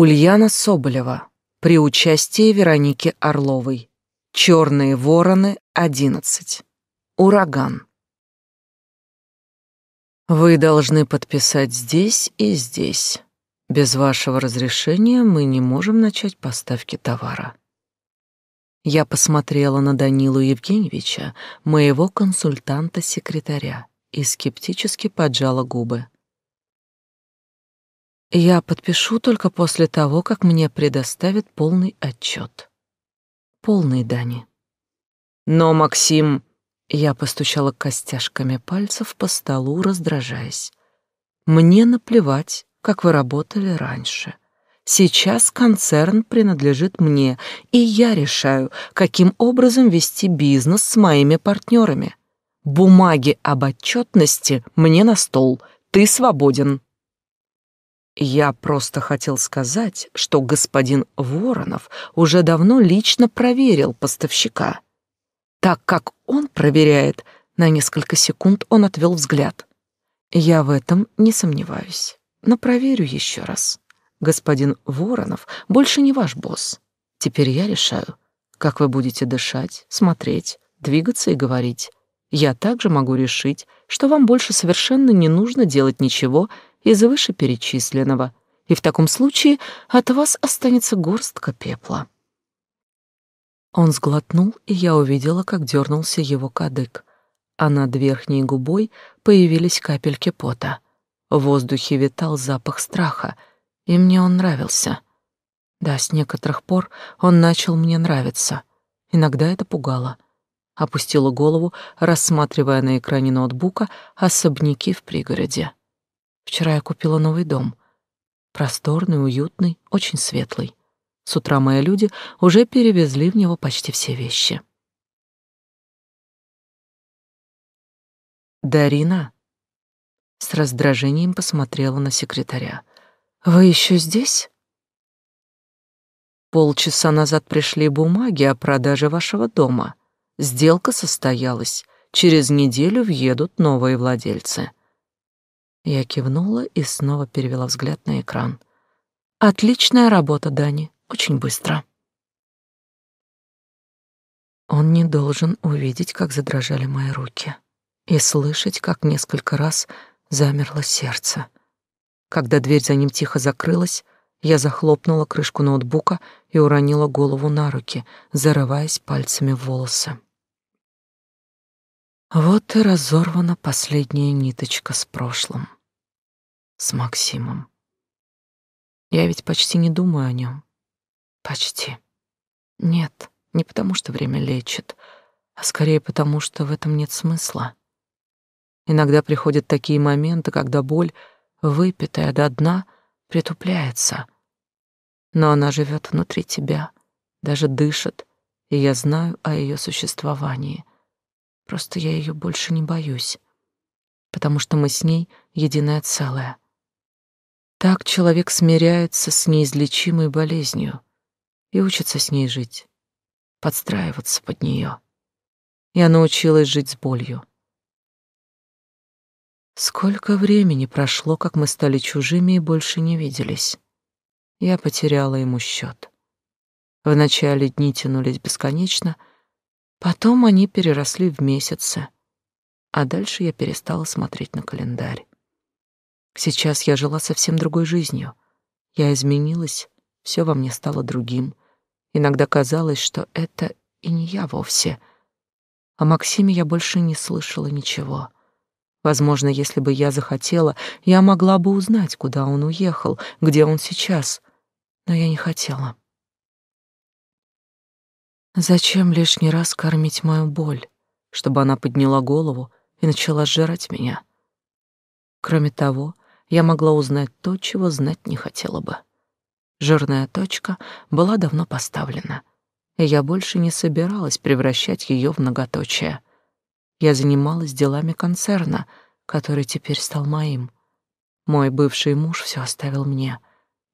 Ульяна Соболева при участии Вероники Орловой. «Черные вороны, 11. Ураган». «Вы должны подписать здесь и здесь. Без вашего разрешения мы не можем начать поставки товара». Я посмотрела на Данилу Евгеньевича, моего консультанта-секретаря, и скептически поджала губы. Я подпишу только после того, как мне предоставят полный отчет. Полный, Дани. Но, Максим... Я постучала костяшками пальцев по столу, раздражаясь. Мне наплевать, как вы работали раньше. Сейчас концерн принадлежит мне, и я решаю, каким образом вести бизнес с моими партнерами. Бумаги об отчетности мне на стол. Ты свободен. Я просто хотел сказать, что господин Воронов уже давно лично проверил поставщика. Так как он проверяет, на несколько секунд он отвел взгляд. Я в этом не сомневаюсь, но проверю еще раз. Господин Воронов больше не ваш босс. Теперь я решаю, как вы будете дышать, смотреть, двигаться и говорить. Я также могу решить, что вам больше совершенно не нужно делать ничего, из вышеперечисленного, и в таком случае от вас останется горстка пепла». Он сглотнул, и я увидела, как дернулся его кадык, а над верхней губой появились капельки пота. В воздухе витал запах страха, и мне он нравился. Да, с некоторых пор он начал мне нравиться. Иногда это пугало. Опустила голову, рассматривая на экране ноутбука особняки в пригороде. Вчера я купила новый дом. Просторный, уютный, очень светлый. С утра мои люди уже перевезли в него почти все вещи. Дарина с раздражением посмотрела на секретаря. «Вы еще здесь?» «Полчаса назад пришли бумаги о продаже вашего дома. Сделка состоялась. Через неделю въедут новые владельцы. Я кивнула и снова перевела взгляд на экран. Отличная работа, Дани. Очень быстро. Он не должен увидеть, как задрожали мои руки, и слышать, как несколько раз замерло сердце. Когда дверь за ним тихо закрылась, я захлопнула крышку ноутбука и уронила голову на руки, зарываясь пальцами в волосы. Вот и разорвана последняя ниточка с прошлым. С Максимом. Я ведь почти не думаю о нем. Почти. Нет, не потому что время лечит, а скорее потому что в этом нет смысла. Иногда приходят такие моменты, когда боль, выпитая до дна, притупляется. Но она живет внутри тебя, даже дышит, и я знаю о ее существовании, Просто я ее больше не боюсь, потому что мы с ней единое целое. Так человек смиряется с неизлечимой болезнью и учится с ней жить, подстраиваться под нее. Я научилась жить с болью. Сколько времени прошло, как мы стали чужими и больше не виделись. Я потеряла ему счет. Вначале дни тянулись бесконечно — Потом они переросли в месяцы, а дальше я перестала смотреть на календарь. Сейчас я жила совсем другой жизнью. Я изменилась, все во мне стало другим. Иногда казалось, что это и не я вовсе. О Максиме я больше не слышала ничего. Возможно, если бы я захотела, я могла бы узнать, куда он уехал, где он сейчас. Но я не хотела. Зачем лишний раз кормить мою боль, чтобы она подняла голову и начала жрать меня? Кроме того, я могла узнать то, чего знать не хотела бы. Жирная точка была давно поставлена, и я больше не собиралась превращать ее в многоточие. Я занималась делами концерна, который теперь стал моим. Мой бывший муж все оставил мне,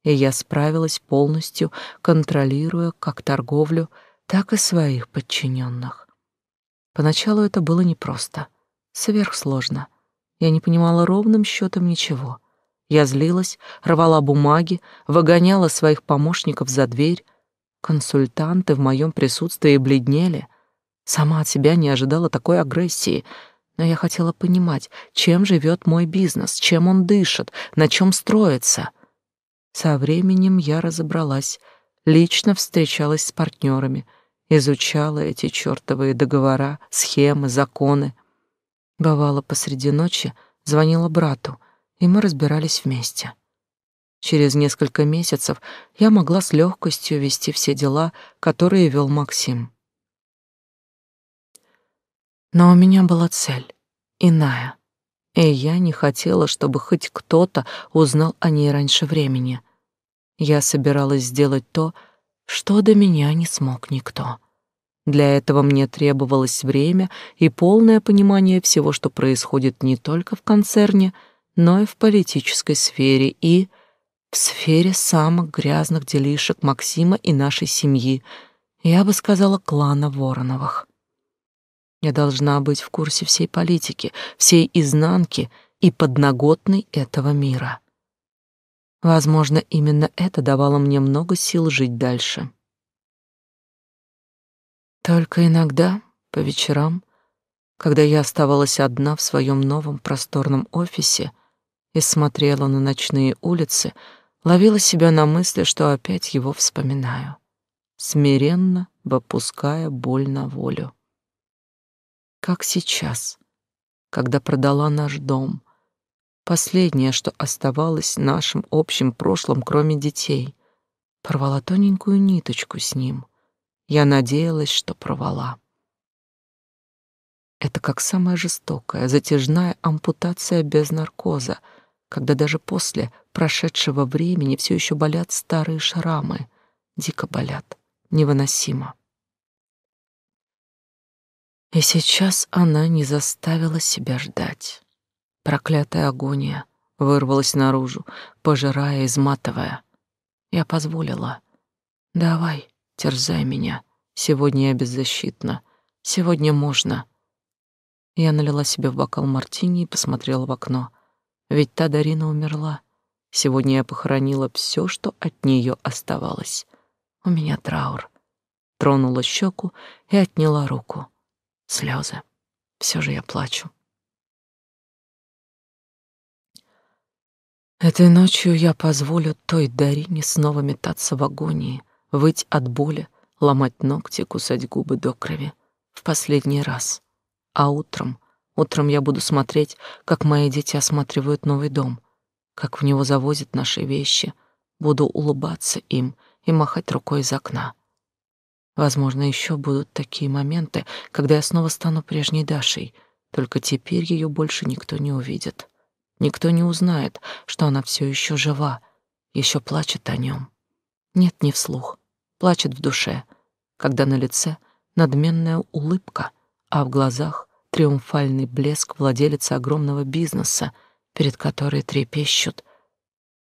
и я справилась полностью, контролируя как торговлю, так и своих подчиненных. Поначалу это было непросто, сверхсложно. Я не понимала ровным счетом ничего. Я злилась, рвала бумаги, выгоняла своих помощников за дверь. Консультанты в моем присутствии бледнели. Сама от себя не ожидала такой агрессии, но я хотела понимать, чем живет мой бизнес, чем он дышит, на чем строится. Со временем я разобралась — лично встречалась с партнерами, изучала эти чертовые договора, схемы, законы. Бывало, посреди ночи звонила брату, и мы разбирались вместе. Через несколько месяцев я могла с легкостью вести все дела, которые вел Максим. Но у меня была цель, иная, и я не хотела, чтобы хоть кто-то узнал о ней раньше времени — я собиралась сделать то, что до меня не смог никто. Для этого мне требовалось время и полное понимание всего, что происходит не только в концерне, но и в политической сфере и в сфере самых грязных делишек Максима и нашей семьи, я бы сказала, клана Вороновых. Я должна быть в курсе всей политики, всей изнанки и подноготной этого мира. Возможно, именно это давало мне много сил жить дальше. Только иногда, по вечерам, когда я оставалась одна в своем новом просторном офисе и смотрела на ночные улицы, ловила себя на мысли, что опять его вспоминаю, смиренно выпуская боль на волю. Как сейчас, когда продала наш дом, последнее, что оставалось нашим общим прошлым, кроме детей. Порвала тоненькую ниточку с ним. Я надеялась, что провала. Это как самая жестокая, затяжная ампутация без наркоза, когда даже после прошедшего времени все еще болят старые шрамы. Дико болят, невыносимо. И сейчас она не заставила себя ждать. Проклятая агония вырвалась наружу, пожирая, изматывая. Я позволила. «Давай, терзай меня. Сегодня я беззащитна. Сегодня можно». Я налила себе в бокал мартини и посмотрела в окно. Ведь та Дарина умерла. Сегодня я похоронила все, что от нее оставалось. У меня траур. Тронула щеку и отняла руку. Слезы. Все же я плачу. Этой ночью я позволю той Дарине снова метаться в агонии, выть от боли, ломать ногти, кусать губы до крови. В последний раз. А утром, утром я буду смотреть, как мои дети осматривают новый дом, как в него завозят наши вещи. Буду улыбаться им и махать рукой из окна. Возможно, еще будут такие моменты, когда я снова стану прежней Дашей, только теперь ее больше никто не увидит. Никто не узнает, что она все еще жива, еще плачет о нем. Нет, не вслух, плачет в душе, когда на лице надменная улыбка, а в глазах триумфальный блеск владелицы огромного бизнеса, перед которой трепещут,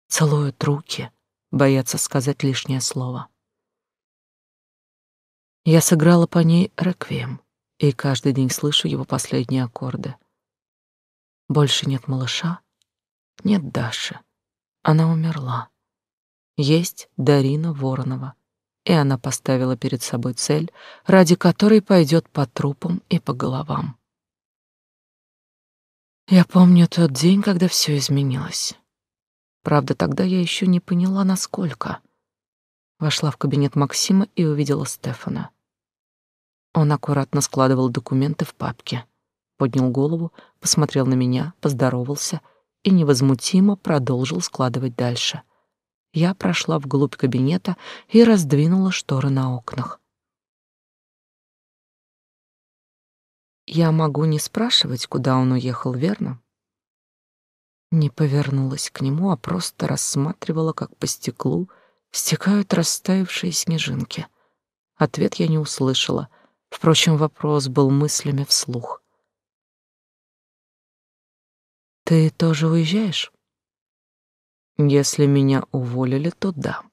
целуют руки, боятся сказать лишнее слово. Я сыграла по ней реквием, и каждый день слышу его последние аккорды — больше нет малыша, нет Даши. Она умерла. Есть Дарина Воронова. И она поставила перед собой цель, ради которой пойдет по трупам и по головам. Я помню тот день, когда все изменилось. Правда, тогда я еще не поняла, насколько. Вошла в кабинет Максима и увидела Стефана. Он аккуратно складывал документы в папке поднял голову, посмотрел на меня, поздоровался и невозмутимо продолжил складывать дальше. Я прошла вглубь кабинета и раздвинула шторы на окнах. Я могу не спрашивать, куда он уехал, верно? Не повернулась к нему, а просто рассматривала, как по стеклу стекают растаявшие снежинки. Ответ я не услышала. Впрочем, вопрос был мыслями вслух. Ты тоже уезжаешь? Если меня уволили, то да.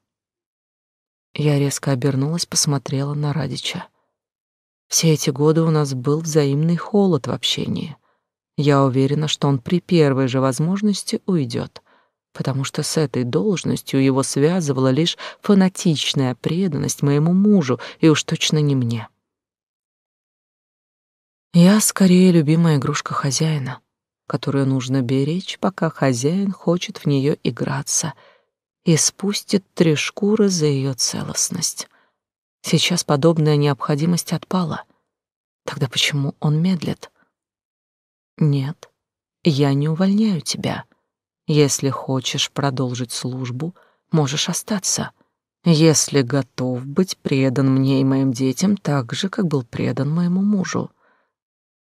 Я резко обернулась, посмотрела на Радича. Все эти годы у нас был взаимный холод в общении. Я уверена, что он при первой же возможности уйдет, потому что с этой должностью его связывала лишь фанатичная преданность моему мужу, и уж точно не мне. Я скорее любимая игрушка хозяина, которую нужно беречь, пока хозяин хочет в нее играться и спустит три шкуры за ее целостность. Сейчас подобная необходимость отпала. Тогда почему он медлит? Нет, я не увольняю тебя. Если хочешь продолжить службу, можешь остаться. Если готов быть предан мне и моим детям так же, как был предан моему мужу,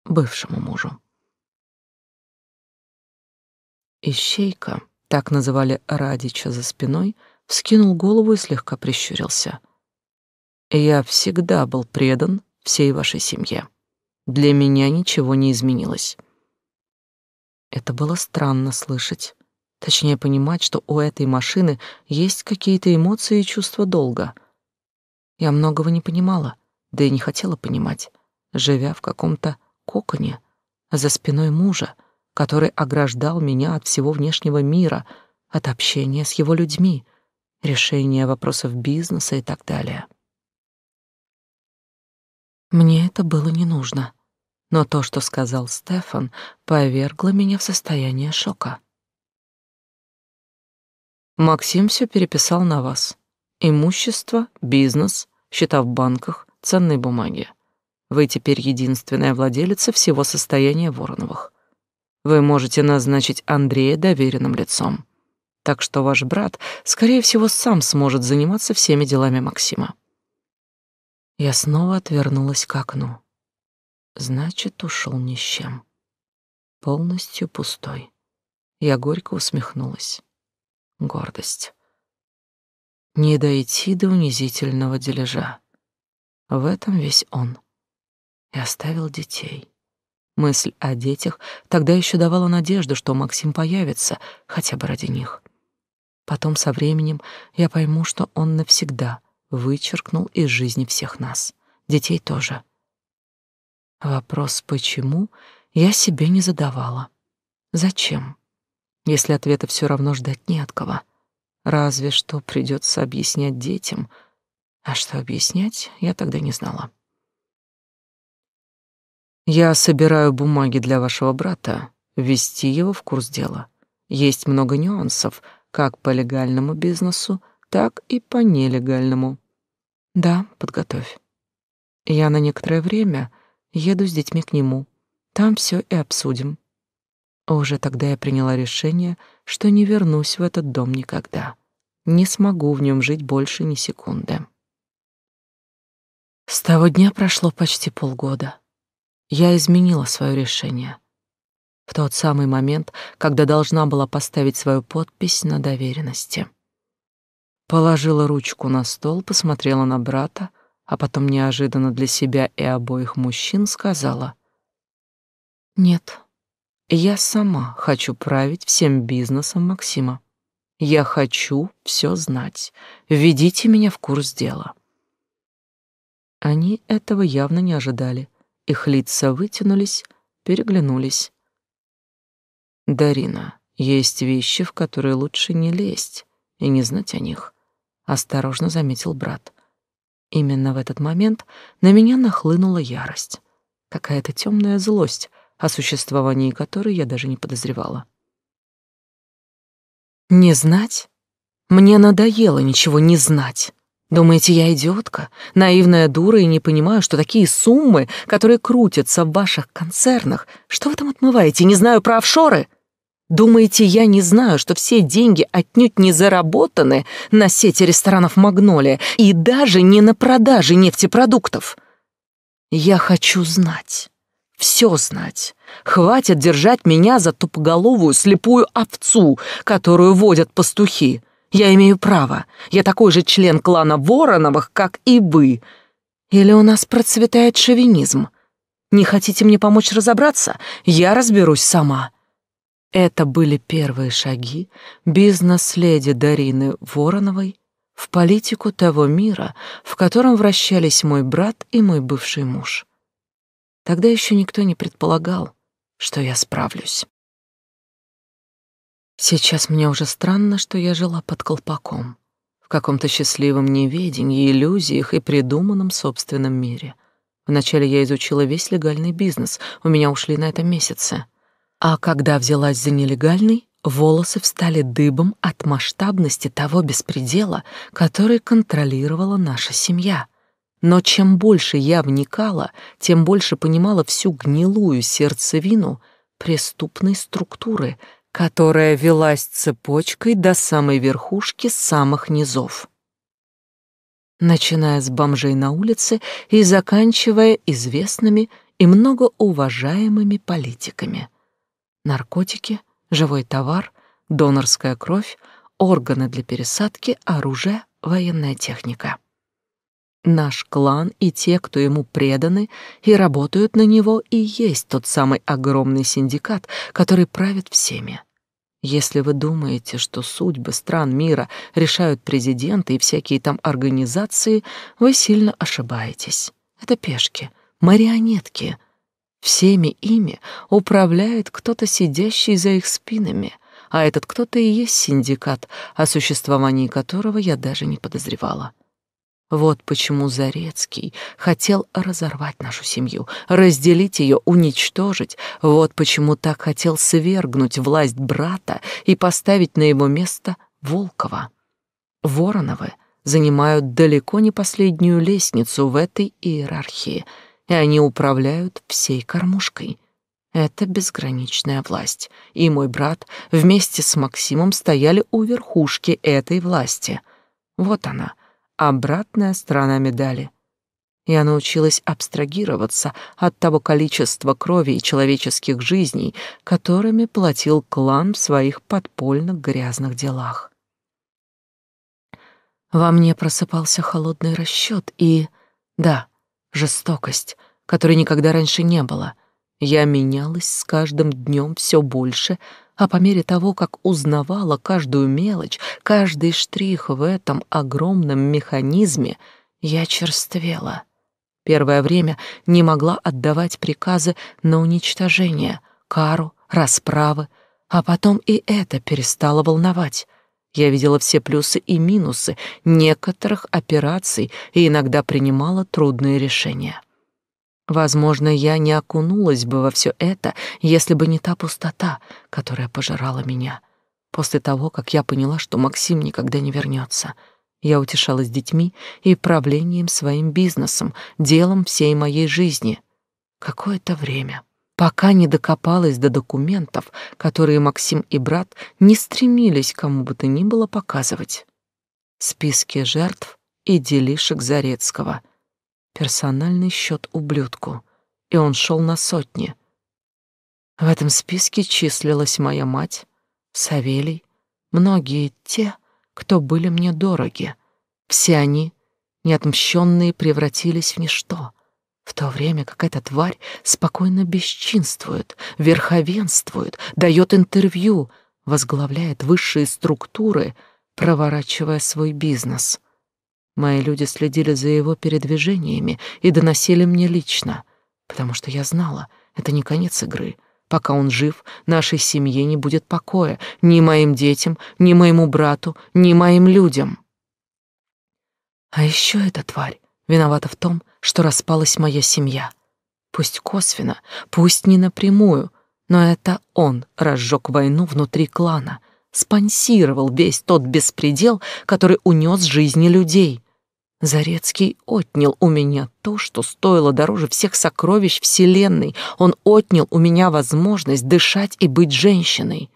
бывшему мужу. Ищейка, так называли Радича за спиной, вскинул голову и слегка прищурился. «Я всегда был предан всей вашей семье. Для меня ничего не изменилось». Это было странно слышать. Точнее, понимать, что у этой машины есть какие-то эмоции и чувства долга. Я многого не понимала, да и не хотела понимать, живя в каком-то коконе за спиной мужа, который ограждал меня от всего внешнего мира, от общения с его людьми, решения вопросов бизнеса и так далее. Мне это было не нужно, но то, что сказал Стефан, повергло меня в состояние шока. Максим все переписал на вас. Имущество, бизнес, счета в банках, ценные бумаги. Вы теперь единственная владелица всего состояния Вороновых. Вы можете назначить Андрея доверенным лицом. Так что ваш брат, скорее всего, сам сможет заниматься всеми делами Максима. Я снова отвернулась к окну. Значит, ушел ни с чем. Полностью пустой. Я горько усмехнулась. Гордость. Не дойти до унизительного дележа. В этом весь он. И оставил детей. Мысль о детях тогда еще давала надежду, что Максим появится, хотя бы ради них. Потом со временем я пойму, что он навсегда вычеркнул из жизни всех нас, детей тоже. Вопрос «почему?» я себе не задавала. Зачем? Если ответа все равно ждать не от кого. Разве что придется объяснять детям. А что объяснять, я тогда не знала. Я собираю бумаги для вашего брата, ввести его в курс дела. Есть много нюансов, как по легальному бизнесу, так и по нелегальному. Да, подготовь. Я на некоторое время еду с детьми к нему. Там все и обсудим. Уже тогда я приняла решение, что не вернусь в этот дом никогда. Не смогу в нем жить больше ни секунды. С того дня прошло почти полгода. Я изменила свое решение. В тот самый момент, когда должна была поставить свою подпись на доверенности. Положила ручку на стол, посмотрела на брата, а потом неожиданно для себя и обоих мужчин сказала. «Нет, я сама хочу править всем бизнесом Максима. Я хочу все знать. Введите меня в курс дела». Они этого явно не ожидали их лица вытянулись, переглянулись. «Дарина, есть вещи, в которые лучше не лезть и не знать о них», — осторожно заметил брат. Именно в этот момент на меня нахлынула ярость. Какая-то темная злость, о существовании которой я даже не подозревала. «Не знать? Мне надоело ничего не знать!» Думаете, я идиотка, наивная дура и не понимаю, что такие суммы, которые крутятся в ваших концернах, что вы там отмываете, не знаю про офшоры? Думаете, я не знаю, что все деньги отнюдь не заработаны на сети ресторанов «Магнолия» и даже не на продаже нефтепродуктов? Я хочу знать, все знать. Хватит держать меня за тупоголовую слепую овцу, которую водят пастухи. Я имею право. Я такой же член клана Вороновых, как и вы. Или у нас процветает шовинизм? Не хотите мне помочь разобраться? Я разберусь сама». Это были первые шаги бизнес-леди Дарины Вороновой в политику того мира, в котором вращались мой брат и мой бывший муж. Тогда еще никто не предполагал, что я справлюсь. Сейчас мне уже странно, что я жила под колпаком, в каком-то счастливом неведении, иллюзиях и придуманном собственном мире. Вначале я изучила весь легальный бизнес, у меня ушли на это месяцы. А когда взялась за нелегальный, волосы встали дыбом от масштабности того беспредела, который контролировала наша семья. Но чем больше я вникала, тем больше понимала всю гнилую сердцевину преступной структуры — которая велась цепочкой до самой верхушки самых низов. Начиная с бомжей на улице и заканчивая известными и многоуважаемыми политиками. Наркотики, живой товар, донорская кровь, органы для пересадки, оружие, военная техника. Наш клан и те, кто ему преданы и работают на него, и есть тот самый огромный синдикат, который правит всеми. Если вы думаете, что судьбы стран мира решают президенты и всякие там организации, вы сильно ошибаетесь. Это пешки, марионетки. Всеми ими управляет кто-то, сидящий за их спинами, а этот кто-то и есть синдикат, о существовании которого я даже не подозревала. Вот почему Зарецкий хотел разорвать нашу семью, разделить ее, уничтожить. Вот почему так хотел свергнуть власть брата и поставить на его место Волкова. Вороновы занимают далеко не последнюю лестницу в этой иерархии, и они управляют всей кормушкой. Это безграничная власть, и мой брат вместе с Максимом стояли у верхушки этой власти. Вот она — обратная сторона медали. Я научилась абстрагироваться от того количества крови и человеческих жизней, которыми платил клан в своих подпольных грязных делах. Во мне просыпался холодный расчёт и, да, жестокость, которой никогда раньше не было. Я менялась с каждым днем все больше — а по мере того, как узнавала каждую мелочь, каждый штрих в этом огромном механизме, я черствела. Первое время не могла отдавать приказы на уничтожение, кару, расправы, а потом и это перестало волновать. Я видела все плюсы и минусы некоторых операций и иногда принимала трудные решения. Возможно, я не окунулась бы во все это, если бы не та пустота, которая пожирала меня. После того, как я поняла, что Максим никогда не вернется, я утешалась детьми и правлением своим бизнесом, делом всей моей жизни. Какое-то время, пока не докопалась до документов, которые Максим и брат не стремились кому бы то ни было показывать. Списки жертв и делишек Зарецкого — Персональный счет ублюдку. И он шел на сотни. В этом списке числилась моя мать, Савелий, многие те, кто были мне дороги. Все они, неотмщенные, превратились в ничто, в то время как эта тварь спокойно бесчинствует, верховенствует, дает интервью, возглавляет высшие структуры, проворачивая свой бизнес — Мои люди следили за его передвижениями и доносили мне лично, потому что я знала, это не конец игры. Пока он жив, нашей семье не будет покоя, ни моим детям, ни моему брату, ни моим людям. А еще эта тварь виновата в том, что распалась моя семья. Пусть косвенно, пусть не напрямую, но это он разжег войну внутри клана — спонсировал весь тот беспредел, который унес жизни людей. Зарецкий отнял у меня то, что стоило дороже всех сокровищ Вселенной. Он отнял у меня возможность дышать и быть женщиной.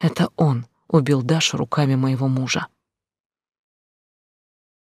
Это он убил Дашу руками моего мужа.